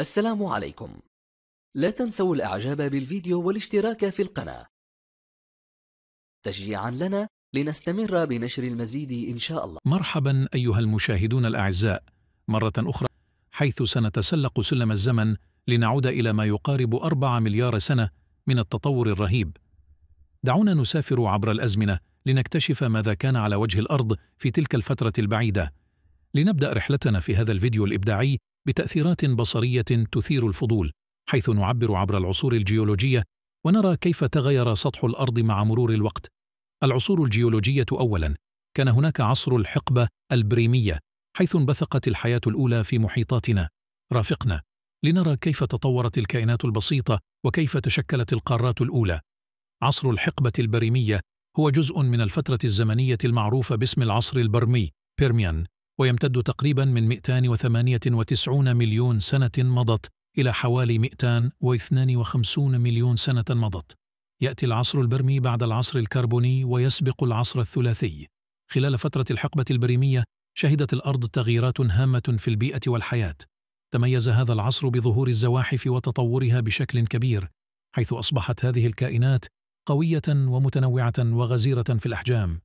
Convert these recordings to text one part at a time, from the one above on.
السلام عليكم لا تنسوا الاعجاب بالفيديو والاشتراك في القناة تشجيعا لنا لنستمر بنشر المزيد إن شاء الله مرحبا أيها المشاهدون الأعزاء مرة أخرى حيث سنتسلق سلم الزمن لنعود إلى ما يقارب أربع مليار سنة من التطور الرهيب دعونا نسافر عبر الأزمنة لنكتشف ماذا كان على وجه الأرض في تلك الفترة البعيدة لنبدأ رحلتنا في هذا الفيديو الإبداعي بتأثيرات بصرية تثير الفضول حيث نعبر عبر العصور الجيولوجية ونرى كيف تغير سطح الأرض مع مرور الوقت العصور الجيولوجية أولاً كان هناك عصر الحقبة البريمية حيث انبثقت الحياة الأولى في محيطاتنا رافقنا لنرى كيف تطورت الكائنات البسيطة وكيف تشكلت القارات الأولى عصر الحقبة البريمية هو جزء من الفترة الزمنية المعروفة باسم العصر البرمي بيرميان ويمتد تقريبا من 298 مليون سنة مضت إلى حوالي 252 مليون سنة مضت يأتي العصر البرمي بعد العصر الكربوني ويسبق العصر الثلاثي خلال فترة الحقبة البريمية شهدت الأرض تغييرات هامة في البيئة والحياة تميز هذا العصر بظهور الزواحف وتطورها بشكل كبير حيث أصبحت هذه الكائنات قوية ومتنوعة وغزيرة في الأحجام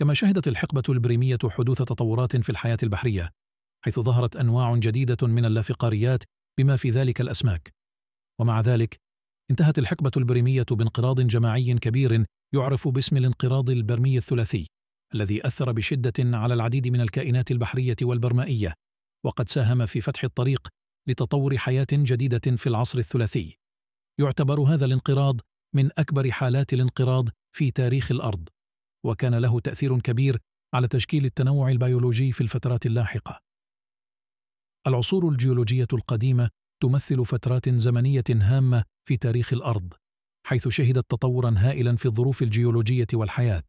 كما شهدت الحقبة البريمية حدوث تطورات في الحياة البحرية حيث ظهرت أنواع جديدة من اللافقاريات بما في ذلك الأسماك ومع ذلك انتهت الحقبة البريمية بانقراض جماعي كبير يعرف باسم الانقراض البرمي الثلاثي الذي أثر بشدة على العديد من الكائنات البحرية والبرمائية وقد ساهم في فتح الطريق لتطور حياة جديدة في العصر الثلاثي يعتبر هذا الانقراض من أكبر حالات الانقراض في تاريخ الأرض وكان له تأثير كبير على تشكيل التنوع البيولوجي في الفترات اللاحقة. العصور الجيولوجية القديمة تمثل فترات زمنية هامة في تاريخ الأرض، حيث شهدت تطورا هائلا في الظروف الجيولوجية والحياة.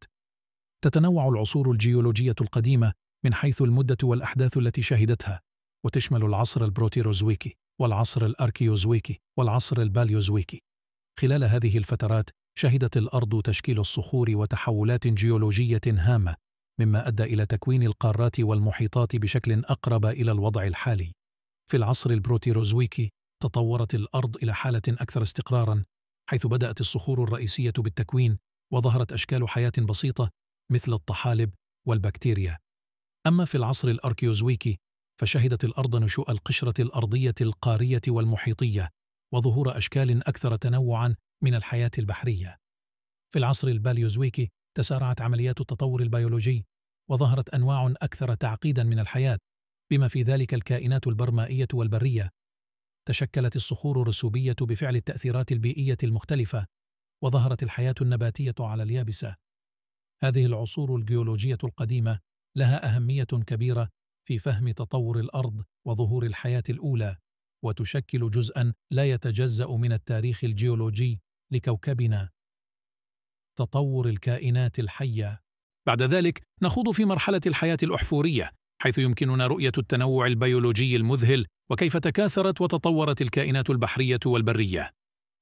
تتنوع العصور الجيولوجية القديمة من حيث المدة والأحداث التي شهدتها، وتشمل العصر البروتيروزويكي والعصر الأركيوزويكي والعصر الباليوزويكي. خلال هذه الفترات شهدت الأرض تشكيل الصخور وتحولات جيولوجية هامة مما أدى إلى تكوين القارات والمحيطات بشكل أقرب إلى الوضع الحالي في العصر البروتيروزويكي تطورت الأرض إلى حالة أكثر استقراراً حيث بدأت الصخور الرئيسية بالتكوين وظهرت أشكال حياة بسيطة مثل الطحالب والبكتيريا أما في العصر الأركيوزويكي فشهدت الأرض نشوء القشرة الأرضية القارية والمحيطية وظهور أشكال أكثر تنوعاً من الحياة البحرية. في العصر الباليوزويكي تسارعت عمليات التطور البيولوجي وظهرت أنواع أكثر تعقيدا من الحياة بما في ذلك الكائنات البرمائية والبرية. تشكلت الصخور الرسوبية بفعل التأثيرات البيئية المختلفة وظهرت الحياة النباتية على اليابسة. هذه العصور الجيولوجية القديمة لها أهمية كبيرة في فهم تطور الأرض وظهور الحياة الأولى وتشكل جزءا لا يتجزأ من التاريخ الجيولوجي لكوكبنا تطور الكائنات الحية بعد ذلك نخوض في مرحلة الحياة الأحفورية حيث يمكننا رؤية التنوع البيولوجي المذهل وكيف تكاثرت وتطورت الكائنات البحرية والبرية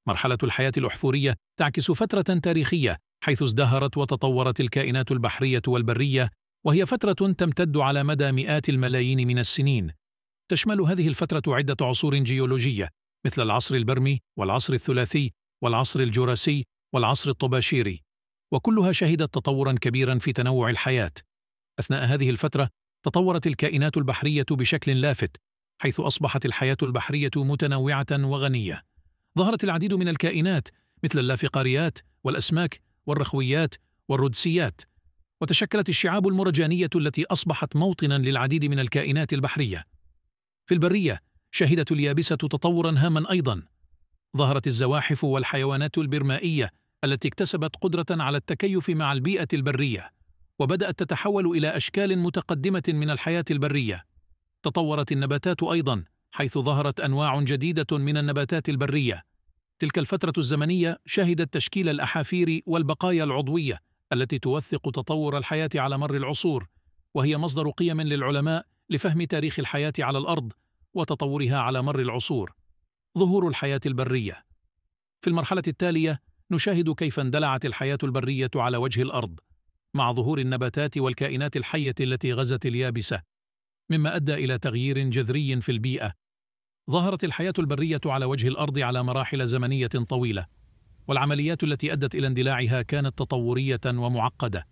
مرحلة الحياة الأحفورية تعكس فترة تاريخية حيث ازدهرت وتطورت الكائنات البحرية والبرية وهي فترة تمتد على مدى مئات الملايين من السنين تشمل هذه الفترة عدة عصور جيولوجية مثل العصر البرمي والعصر الثلاثي والعصر الجراسي والعصر الطباشيري وكلها شهدت تطورا كبيرا في تنوع الحياة أثناء هذه الفترة تطورت الكائنات البحرية بشكل لافت حيث أصبحت الحياة البحرية متنوعة وغنية ظهرت العديد من الكائنات مثل اللافقاريات والأسماك والرخويات والردسيات وتشكلت الشعاب المرجانية التي أصبحت موطنا للعديد من الكائنات البحرية في البرية شهدت اليابسة تطورا هاما أيضا ظهرت الزواحف والحيوانات البرمائية التي اكتسبت قدرة على التكيف مع البيئة البرية وبدأت تتحول إلى أشكال متقدمة من الحياة البرية تطورت النباتات أيضاً حيث ظهرت أنواع جديدة من النباتات البرية تلك الفترة الزمنية شهدت تشكيل الأحافير والبقايا العضوية التي توثق تطور الحياة على مر العصور وهي مصدر قيم للعلماء لفهم تاريخ الحياة على الأرض وتطورها على مر العصور ظهور الحياة البرية في المرحلة التالية نشاهد كيف اندلعت الحياة البرية على وجه الأرض مع ظهور النباتات والكائنات الحية التي غزت اليابسة مما أدى إلى تغيير جذري في البيئة ظهرت الحياة البرية على وجه الأرض على مراحل زمنية طويلة والعمليات التي أدت إلى اندلاعها كانت تطورية ومعقدة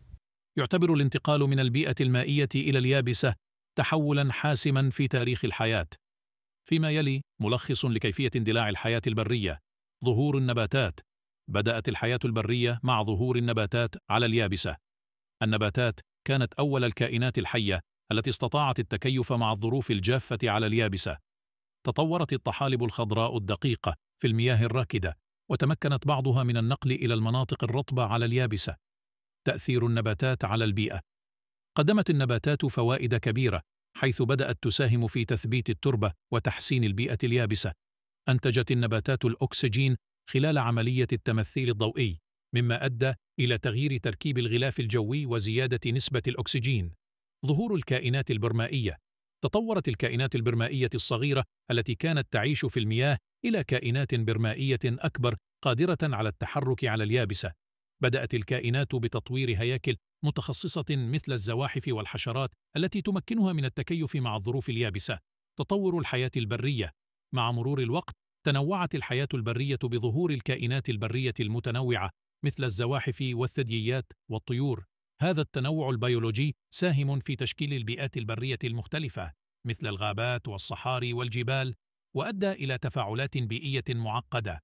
يعتبر الانتقال من البيئة المائية إلى اليابسة تحولا حاسما في تاريخ الحياة فيما يلي ملخص لكيفية اندلاع الحياة البرية ظهور النباتات بدأت الحياة البرية مع ظهور النباتات على اليابسة النباتات كانت أول الكائنات الحية التي استطاعت التكيف مع الظروف الجافة على اليابسة تطورت الطحالب الخضراء الدقيقة في المياه الراكدة وتمكنت بعضها من النقل إلى المناطق الرطبة على اليابسة تأثير النباتات على البيئة قدمت النباتات فوائد كبيرة حيث بدأت تساهم في تثبيت التربة وتحسين البيئة اليابسة. أنتجت النباتات الأكسجين خلال عملية التمثيل الضوئي، مما أدى إلى تغيير تركيب الغلاف الجوي وزيادة نسبة الأكسجين. ظهور الكائنات البرمائية تطورت الكائنات البرمائية الصغيرة التي كانت تعيش في المياه إلى كائنات برمائية أكبر قادرة على التحرك على اليابسة بدأت الكائنات بتطوير هياكل متخصصة مثل الزواحف والحشرات التي تمكنها من التكيف مع الظروف اليابسة تطور الحياة البرية مع مرور الوقت تنوعت الحياة البرية بظهور الكائنات البرية المتنوعة مثل الزواحف والثدييات والطيور هذا التنوع البيولوجي ساهم في تشكيل البيئات البرية المختلفة مثل الغابات والصحاري والجبال وأدى إلى تفاعلات بيئية معقدة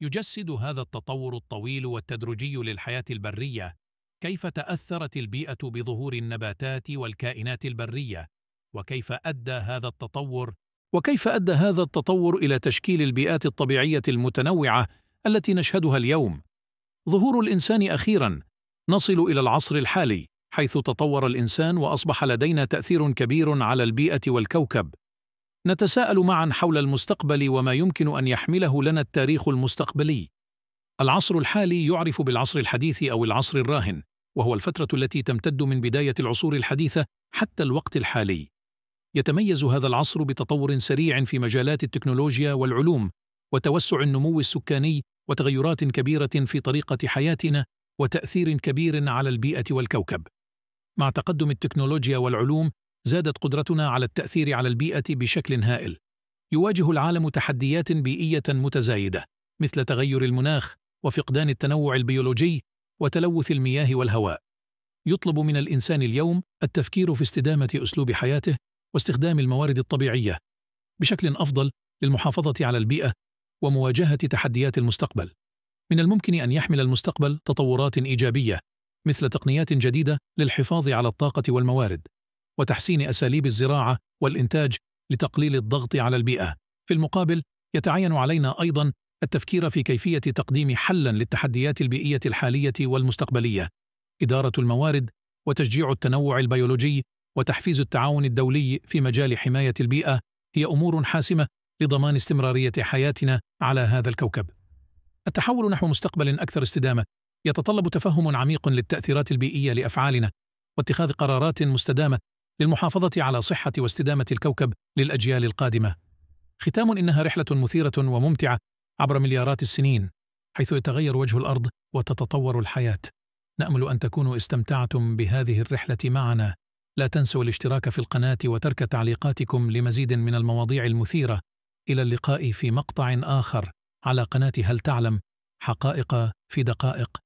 يجسد هذا التطور الطويل والتدرجي للحياة البرية كيف تأثرت البيئة بظهور النباتات والكائنات البرية وكيف أدى هذا التطور وكيف أدى هذا التطور إلى تشكيل البيئات الطبيعية المتنوعة التي نشهدها اليوم ظهور الإنسان أخيراً نصل إلى العصر الحالي حيث تطور الإنسان وأصبح لدينا تأثير كبير على البيئة والكوكب نتساءل معا حول المستقبل وما يمكن أن يحمله لنا التاريخ المستقبلي العصر الحالي يعرف بالعصر الحديث أو العصر الراهن وهو الفترة التي تمتد من بداية العصور الحديثة حتى الوقت الحالي يتميز هذا العصر بتطور سريع في مجالات التكنولوجيا والعلوم وتوسع النمو السكاني وتغيرات كبيرة في طريقة حياتنا وتأثير كبير على البيئة والكوكب مع تقدم التكنولوجيا والعلوم زادت قدرتنا على التأثير على البيئة بشكل هائل يواجه العالم تحديات بيئية متزايدة مثل تغير المناخ وفقدان التنوع البيولوجي وتلوث المياه والهواء يطلب من الإنسان اليوم التفكير في استدامة أسلوب حياته واستخدام الموارد الطبيعية بشكل أفضل للمحافظة على البيئة ومواجهة تحديات المستقبل من الممكن أن يحمل المستقبل تطورات إيجابية مثل تقنيات جديدة للحفاظ على الطاقة والموارد وتحسين أساليب الزراعة والإنتاج لتقليل الضغط على البيئة في المقابل يتعين علينا أيضا التفكير في كيفية تقديم حلا للتحديات البيئية الحالية والمستقبلية إدارة الموارد وتشجيع التنوع البيولوجي وتحفيز التعاون الدولي في مجال حماية البيئة هي أمور حاسمة لضمان استمرارية حياتنا على هذا الكوكب التحول نحو مستقبل أكثر استدامة يتطلب تفهم عميق للتأثيرات البيئية لأفعالنا واتخاذ قرارات مستدامة للمحافظة على صحة واستدامة الكوكب للأجيال القادمة. ختام إنها رحلة مثيرة وممتعة عبر مليارات السنين، حيث يتغير وجه الأرض وتتطور الحياة. نأمل أن تكونوا استمتعتم بهذه الرحلة معنا. لا تنسوا الاشتراك في القناة وترك تعليقاتكم لمزيد من المواضيع المثيرة. إلى اللقاء في مقطع آخر على قناة هل تعلم حقائق في دقائق